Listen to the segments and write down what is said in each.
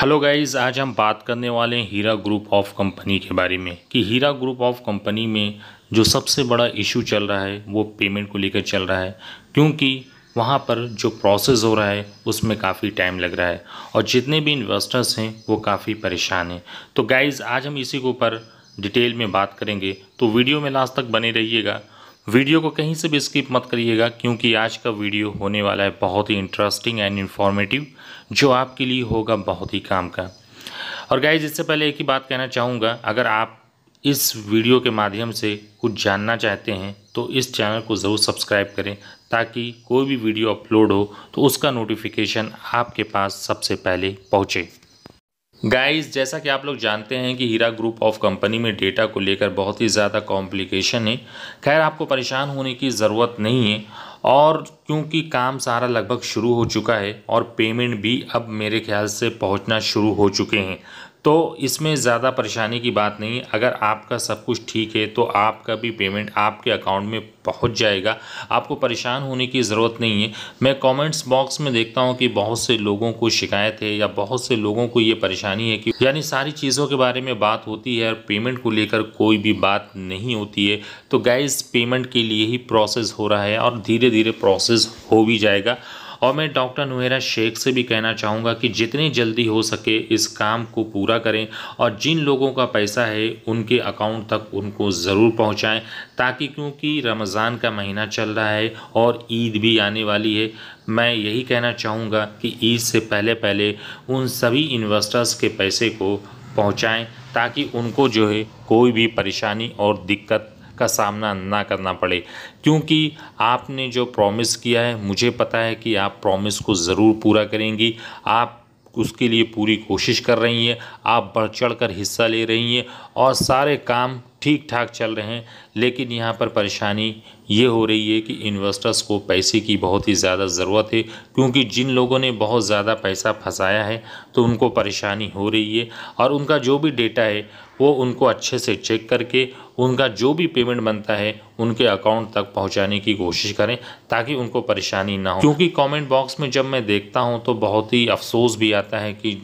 hello guys आज हम बात करने वाले हैं हीरा ग्रुप ऑफ कंपनी के बारे में कि हीरा ग्रुप ऑफ कंपनी में जो सबसे बड़ा इशू चल रहा है वो पेमेंट को लेकर चल रहा है क्योंकि वहाँ पर जो प्रोसेस हो रहा है उसमें काफ़ी टाइम लग रहा है और जितने भी इन्वेस्टर्स हैं वो काफ़ी परेशान हैं तो गाइज़ आज हम इसी के ऊपर डिटेल में बात करेंगे तो वीडियो में लास्ट तक बने रहिएगा वीडियो को कहीं से भी स्किप मत करिएगा क्योंकि आज का वीडियो होने वाला है बहुत ही इंटरेस्टिंग एंड इन्फॉर्मेटिव जो आपके लिए होगा बहुत ही काम का और गाइज इससे पहले एक ही बात कहना चाहूँगा अगर आप इस वीडियो के माध्यम से कुछ जानना चाहते हैं तो इस चैनल को ज़रूर सब्सक्राइब करें ताकि कोई भी वीडियो अपलोड हो तो उसका नोटिफिकेशन आपके पास सबसे पहले पहुँचे गाइस जैसा कि आप लोग जानते हैं कि हीरा ग्रुप ऑफ कंपनी में डेटा को लेकर बहुत ही ज़्यादा कॉम्प्लिकेशन है खैर आपको परेशान होने की ज़रूरत नहीं है और क्योंकि काम सारा लगभग शुरू हो चुका है और पेमेंट भी अब मेरे ख्याल से पहुंचना शुरू हो चुके हैं तो इसमें ज़्यादा परेशानी की बात नहीं अगर आपका सब कुछ ठीक है तो आपका भी पेमेंट आपके अकाउंट में पहुंच जाएगा आपको परेशान होने की ज़रूरत नहीं है मैं कमेंट्स बॉक्स में देखता हूं कि बहुत से लोगों को शिकायत है या बहुत से लोगों को ये परेशानी है कि यानी सारी चीज़ों के बारे में बात होती है और पेमेंट को लेकर कोई भी बात नहीं होती है तो गैस पेमेंट के लिए ही प्रोसेस हो रहा है और धीरे धीरे प्रोसेस हो भी जाएगा और मैं डॉक्टर नुहरा शेख से भी कहना चाहूँगा कि जितनी जल्दी हो सके इस काम को पूरा करें और जिन लोगों का पैसा है उनके अकाउंट तक उनको ज़रूर पहुँचाएँ ताकि क्योंकि रमज़ान का महीना चल रहा है और ईद भी आने वाली है मैं यही कहना चाहूँगा कि ईद से पहले पहले उन सभी इन्वेस्टर्स के पैसे को पहुँचाएँ ताकि उनको जो है कोई भी परेशानी और दिक्कत का सामना ना करना पड़े क्योंकि आपने जो प्रॉमिस किया है मुझे पता है कि आप प्रॉमिस को ज़रूर पूरा करेंगी आप उसके लिए पूरी कोशिश कर रही हैं आप बढ़ चढ़ कर हिस्सा ले रही हैं और सारे काम ठीक ठाक चल रहे हैं लेकिन यहाँ पर परेशानी ये हो रही है कि इन्वेस्टर्स को पैसे की बहुत ही ज़्यादा ज़रूरत है क्योंकि जिन लोगों ने बहुत ज़्यादा पैसा फंसाया है तो उनको परेशानी हो रही है और उनका जो भी डेटा है वो उनको अच्छे से चेक करके उनका जो भी पेमेंट बनता है उनके अकाउंट तक पहुंचाने की कोशिश करें ताकि उनको परेशानी ना हो क्योंकि कमेंट बॉक्स में जब मैं देखता हूं तो बहुत ही अफसोस भी आता है कि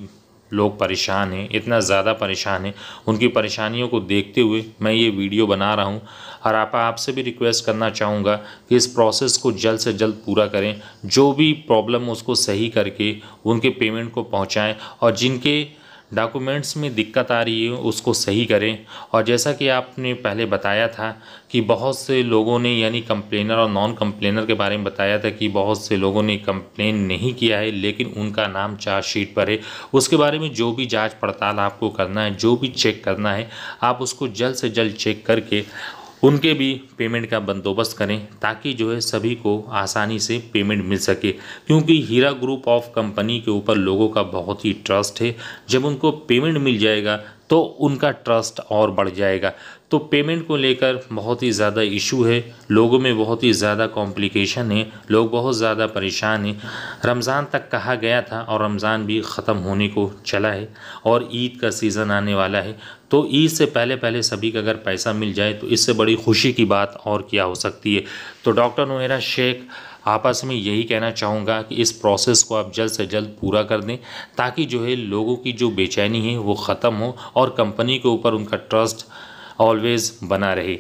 लोग परेशान हैं इतना ज़्यादा परेशान हैं उनकी परेशानियों को देखते हुए मैं ये वीडियो बना रहा हूँ और आप आपसे भी रिक्वेस्ट करना चाहूँगा कि इस प्रोसेस को जल्द से जल्द पूरा करें जो भी प्रॉब्लम उसको सही करके उनके पेमेंट को पहुँचाएँ और जिनके डॉक्यूमेंट्स में दिक्कत आ रही है उसको सही करें और जैसा कि आपने पहले बताया था कि बहुत से लोगों ने यानी कंप्लेनर और नॉन कंप्लेनर के बारे में बताया था कि बहुत से लोगों ने कंप्लेन नहीं किया है लेकिन उनका नाम चार्जशीट पर है उसके बारे में जो भी जाँच पड़ताल आपको करना है जो भी चेक करना है आप उसको जल्द से जल्द चेक करके उनके भी पेमेंट का बंदोबस्त करें ताकि जो है सभी को आसानी से पेमेंट मिल सके क्योंकि हीरा ग्रुप ऑफ कंपनी के ऊपर लोगों का बहुत ही ट्रस्ट है जब उनको पेमेंट मिल जाएगा तो उनका ट्रस्ट और बढ़ जाएगा तो पेमेंट को लेकर बहुत ही ज़्यादा इशू है लोगों में बहुत ही ज़्यादा कॉम्प्लिकेशन है लोग बहुत ज़्यादा परेशान हैं रमज़ान तक कहा गया था और रमज़ान भी ख़त्म होने को चला है और ईद का सीज़न आने वाला है तो ईद से पहले पहले सभी का अगर पैसा मिल जाए तो इससे बड़ी खुशी की बात और क्या हो सकती है तो डॉक्टर नोहरा शेख आपस में यही कहना चाहूँगा कि इस प्रोसेस को आप जल्द से जल्द पूरा कर दें ताकि जो है लोगों की जो बेचैनी है वो ख़त्म हो और कंपनी के ऊपर उनका ट्रस्ट ऑलवेज़ बना रहे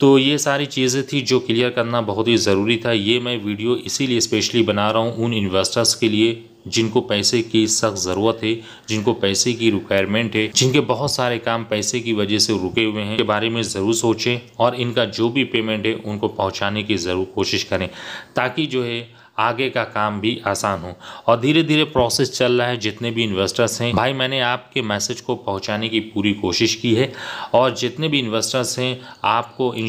तो ये सारी चीज़ें थी जो क्लियर करना बहुत ही ज़रूरी था ये मैं वीडियो इसीलिए स्पेशली बना रहा हूँ उन इन्वेस्टर्स के लिए जिनको पैसे की सख्त ज़रूरत है जिनको पैसे की रिक्वायरमेंट है जिनके बहुत सारे काम पैसे की वजह से रुके हुए हैं के बारे में ज़रूर सोचें और इनका जो भी पेमेंट है उनको पहुँचाने की ज़रूर कोशिश करें ताकि जो है आगे का काम भी आसान हो और धीरे धीरे प्रोसेस चल रहा है जितने भी इन्वेस्टर्स हैं भाई मैंने आपके मैसेज को पहुंचाने की पूरी कोशिश की है और जितने भी इन्वेस्टर्स हैं आपको इन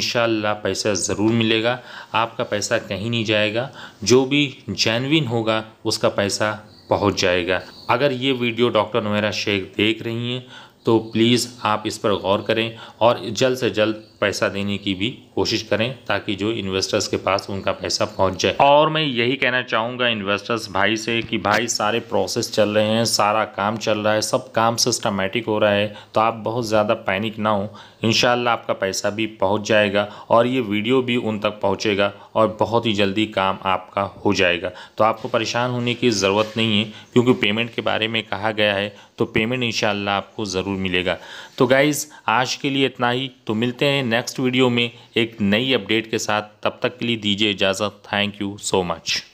पैसा ज़रूर मिलेगा आपका पैसा कहीं नहीं जाएगा जो भी जैनविन होगा उसका पैसा पहुंच जाएगा अगर ये वीडियो डॉक्टर नमेरा शेख देख रही हैं तो प्लीज़ आप इस पर गौर करें और जल्द से जल्द पैसा देने की भी कोशिश करें ताकि जो इन्वेस्टर्स के पास उनका पैसा पहुंच जाए और मैं यही कहना चाहूँगा इन्वेस्टर्स भाई से कि भाई सारे प्रोसेस चल रहे हैं सारा काम चल रहा है सब काम सिस्टमेटिक हो रहा है तो आप बहुत ज़्यादा पैनिक ना हो इन आपका पैसा भी पहुंच जाएगा और ये वीडियो भी उन तक पहुंचेगा और बहुत ही जल्दी काम आपका हो जाएगा तो आपको परेशान होने की ज़रूरत नहीं है क्योंकि पेमेंट के बारे में कहा गया है तो पेमेंट इन आपको ज़रूर मिलेगा तो गाइज़ आज के लिए इतना ही तो मिलते हैं नेक्स्ट वीडियो में एक नई अपडेट के साथ तब तक के लिए दीजिए इजाज़त थैंक यू सो मच